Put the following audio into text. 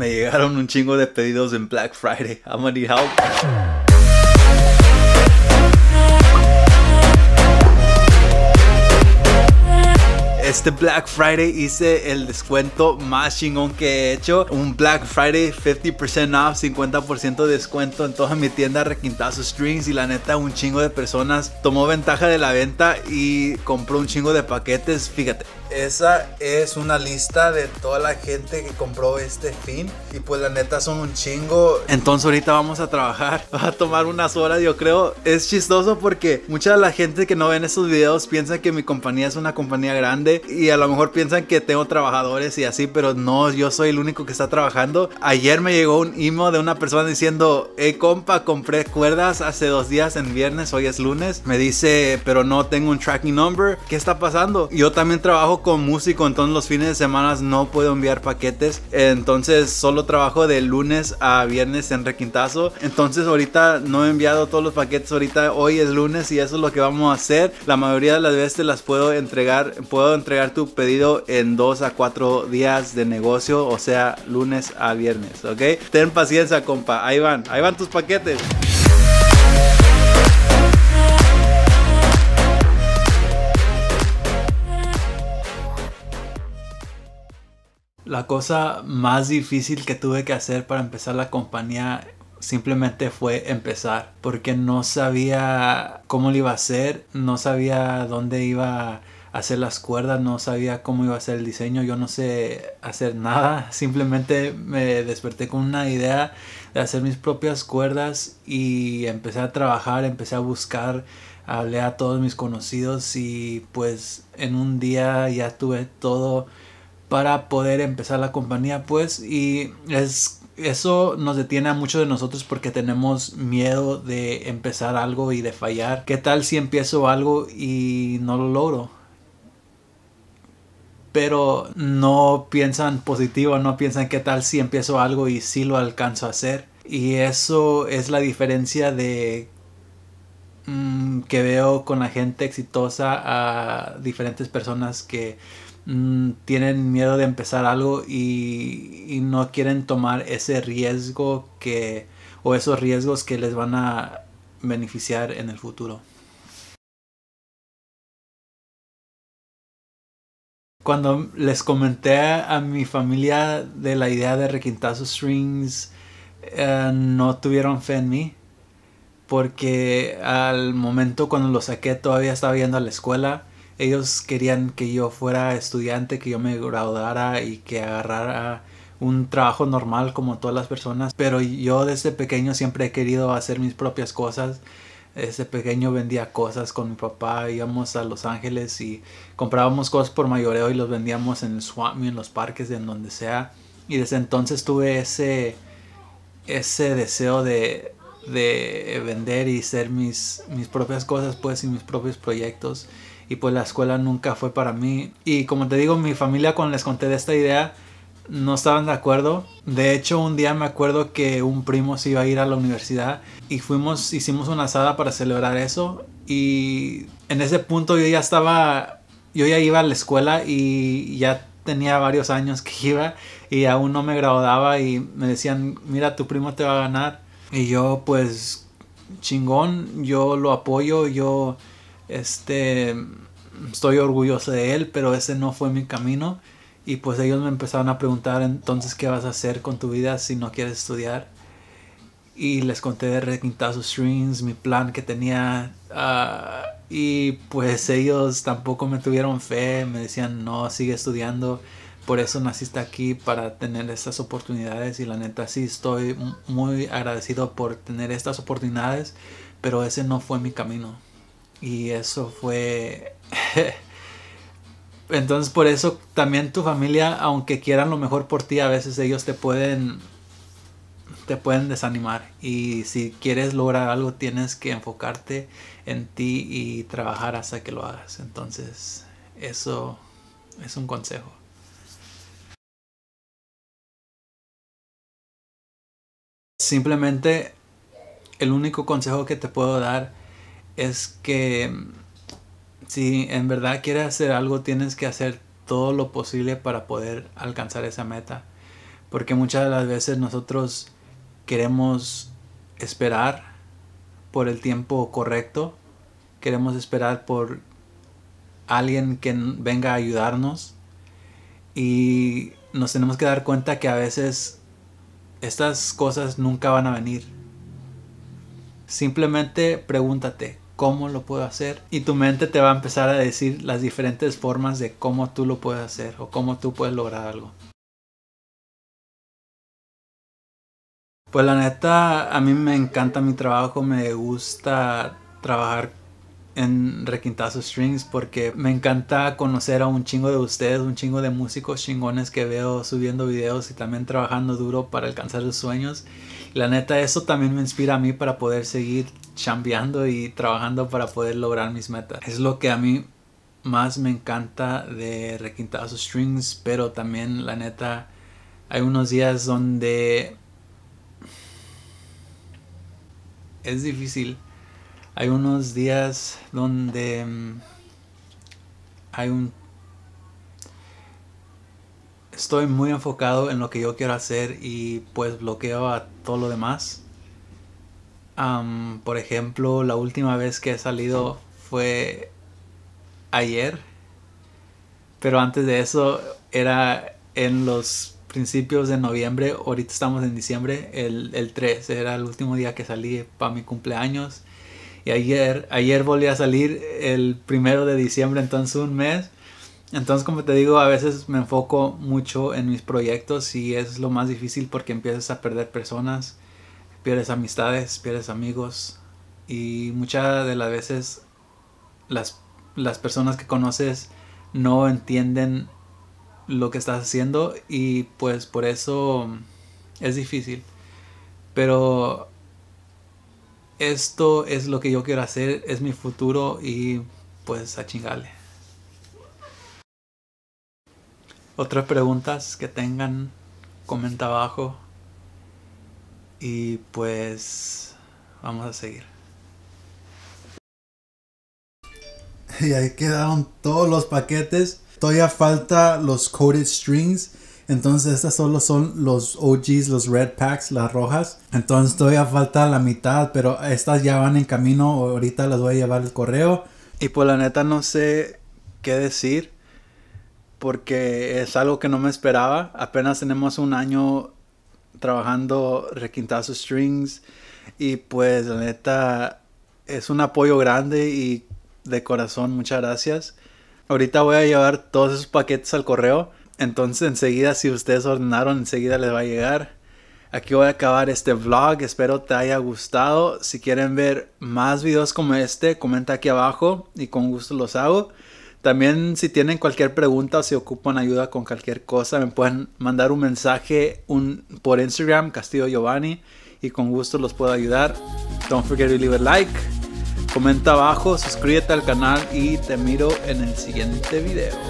Me llegaron un chingo de pedidos en Black Friday. I'm gonna need help. Este Black Friday hice el descuento más chingón que he hecho. Un Black Friday 50% off, 50% descuento en toda mi tienda Requintazo Strings. Y la neta, un chingo de personas tomó ventaja de la venta y compró un chingo de paquetes. Fíjate, esa es una lista de toda la gente que compró este fin. Y pues la neta son un chingo. Entonces ahorita vamos a trabajar. Va a tomar unas horas, yo creo. Es chistoso porque mucha de la gente que no ven estos videos piensa que mi compañía es una compañía grande y a lo mejor piensan que tengo trabajadores y así, pero no, yo soy el único que está trabajando. Ayer me llegó un email de una persona diciendo, hey compa, compré cuerdas hace dos días en viernes, hoy es lunes. Me dice, pero no tengo un tracking number, ¿qué está pasando? Yo también trabajo con músico, entonces los fines de semana no puedo enviar paquetes, entonces solo trabajo de lunes a viernes en requintazo, entonces ahorita no he enviado todos los paquetes, ahorita hoy es lunes y eso es lo que vamos a hacer. La mayoría de las veces las puedo entregar, puedo entregar entregar tu pedido en dos a cuatro días de negocio, o sea, lunes a viernes, ¿ok? Ten paciencia, compa. Ahí van, ahí van tus paquetes. La cosa más difícil que tuve que hacer para empezar la compañía simplemente fue empezar porque no sabía cómo lo iba a hacer, no sabía dónde iba hacer las cuerdas, no sabía cómo iba a ser el diseño, yo no sé hacer nada, simplemente me desperté con una idea de hacer mis propias cuerdas y empecé a trabajar, empecé a buscar, hablé a todos mis conocidos y pues en un día ya tuve todo para poder empezar la compañía pues y es eso nos detiene a muchos de nosotros porque tenemos miedo de empezar algo y de fallar. ¿Qué tal si empiezo algo y no lo logro? pero no piensan positivo, no piensan qué tal si empiezo algo y si lo alcanzo a hacer. Y eso es la diferencia de mm, que veo con la gente exitosa a diferentes personas que mm, tienen miedo de empezar algo y, y, no quieren tomar ese riesgo que o esos riesgos que les van a beneficiar en el futuro. Cuando les comenté a mi familia de la idea de Requintazo Strings, eh, no tuvieron fe en mí. Porque al momento cuando lo saqué todavía estaba yendo a la escuela. Ellos querían que yo fuera estudiante, que yo me graduara y que agarrara un trabajo normal como todas las personas. Pero yo desde pequeño siempre he querido hacer mis propias cosas ese pequeño vendía cosas con mi papá, íbamos a Los Ángeles y comprábamos cosas por mayoreo y los vendíamos en el en los parques, en donde sea. Y desde entonces tuve ese, ese deseo de, de vender y ser mis, mis propias cosas, pues, y mis propios proyectos. Y pues la escuela nunca fue para mí. Y como te digo, mi familia cuando les conté de esta idea, no estaban de acuerdo. De hecho, un día me acuerdo que un primo se iba a ir a la universidad y fuimos, hicimos una asada para celebrar eso. Y en ese punto yo ya estaba, yo ya iba a la escuela y ya tenía varios años que iba y aún no me graduaba y me decían, mira, tu primo te va a ganar. Y yo pues chingón, yo lo apoyo, yo este, estoy orgulloso de él, pero ese no fue mi camino. Y pues ellos me empezaron a preguntar entonces qué vas a hacer con tu vida si no quieres estudiar. Y les conté de sus streams mi plan que tenía. Ah, y pues ellos tampoco me tuvieron fe, me decían no, sigue estudiando. Por eso naciste aquí para tener estas oportunidades y la neta sí estoy muy agradecido por tener estas oportunidades, pero ese no fue mi camino. Y eso fue Entonces por eso también tu familia, aunque quieran lo mejor por ti, a veces ellos te pueden te pueden desanimar y si quieres lograr algo tienes que enfocarte en ti y trabajar hasta que lo hagas. Entonces, eso es un consejo. Simplemente el único consejo que te puedo dar es que si en verdad quieres hacer algo, tienes que hacer todo lo posible para poder alcanzar esa meta. Porque muchas de las veces nosotros queremos esperar por el tiempo correcto, queremos esperar por alguien que venga a ayudarnos y nos tenemos que dar cuenta que a veces estas cosas nunca van a venir. Simplemente pregúntate, cómo lo puedo hacer y tu mente te va a empezar a decir las diferentes formas de cómo tú lo puedes hacer o cómo tú puedes lograr algo. Pues la neta, a mí me encanta mi trabajo, me gusta trabajar en Requintazo Strings porque me encanta conocer a un chingo de ustedes, un chingo de músicos chingones que veo subiendo videos y también trabajando duro para alcanzar sus sueños. La neta, eso también me inspira a mí para poder seguir chambeando y trabajando para poder lograr mis metas. Es lo que a mí más me encanta de Requintados Strings, pero también, la neta, hay unos días donde es difícil. Hay unos días donde mm, hay un estoy muy enfocado en lo que yo quiero hacer y pues bloqueo a todo lo demás. por ejemplo, la última vez que he salido fue ayer, pero antes de eso era en los principios de noviembre, ahorita estamos en diciembre, el, el 3 era el último día que salí para mi cumpleaños. Y ayer, ayer volví a salir el primero de diciembre, entonces un mes. Entonces, como te digo, a veces me enfoco mucho en mis proyectos y es lo más difícil porque empiezas a perder personas, pierdes amistades, pierdes amigos y muchas de las veces las, las personas que conoces no entienden lo que estás haciendo y pues por eso es difícil. Pero esto es lo que yo quiero hacer, es mi futuro y pues a chingale. Otras preguntas que tengan, comenta abajo. Y pues vamos a seguir. Y ahí quedaron todos los paquetes. Todavía falta los coded strings. Entonces estas solo son los OGs, los red packs, las rojas. Entonces todavía falta la mitad, pero estas ya van en camino. Ahorita las voy a llevar el correo. Y pues la neta no sé qué decir porque es algo que no me esperaba. Apenas tenemos un año trabajando Requintazo Strings y pues la neta es un apoyo grande y de corazón muchas gracias. Ahorita voy a llevar todos esos paquetes al correo, entonces enseguida si ustedes ordenaron enseguida les va a llegar. Aquí voy a acabar este vlog, espero te haya gustado. Si quieren ver más videos como este, comenta aquí abajo y con gusto los hago. También si tienen cualquier pregunta o si ocupan ayuda con cualquier cosa, me pueden mandar un mensaje un, por Instagram, Castillo Giovanni, y con gusto los puedo ayudar. Don't forget to leave a like, comenta abajo, suscríbete al canal y te miro en el siguiente video.